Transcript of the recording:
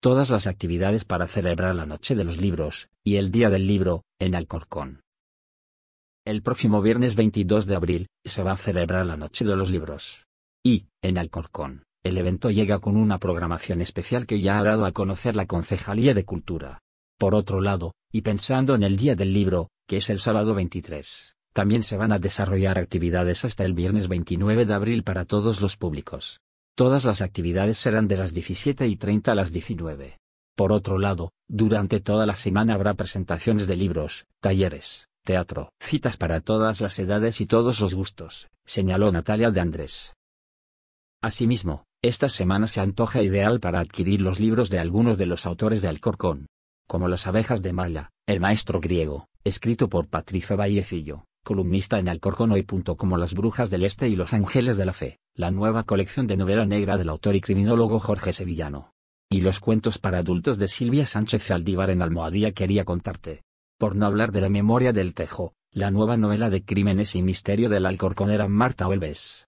todas las actividades para celebrar la Noche de los Libros y el Día del Libro, en Alcorcón. El próximo viernes 22 de abril, se va a celebrar la Noche de los Libros. Y, en Alcorcón, el evento llega con una programación especial que ya ha dado a conocer la Concejalía de Cultura. Por otro lado, y pensando en el Día del Libro, que es el sábado 23, también se van a desarrollar actividades hasta el viernes 29 de abril para todos los públicos. Todas las actividades serán de las 17 y 30 a las 19. Por otro lado, durante toda la semana habrá presentaciones de libros, talleres, teatro, citas para todas las edades y todos los gustos, señaló Natalia de Andrés. Asimismo, esta semana se antoja ideal para adquirir los libros de algunos de los autores de Alcorcón, como Las abejas de Mala, El maestro griego, escrito por Patricia Vallecillo, columnista en Alcorcón hoy. Como Las Brujas del Este y Los Ángeles de la Fe, la nueva colección de novela negra del autor y criminólogo Jorge Sevillano. Y los cuentos para adultos de Silvia Sánchez Aldívar en Almohadía quería contarte. Por no hablar de la memoria del Tejo, la nueva novela de crímenes y misterio del Alcorconera Marta Huelves.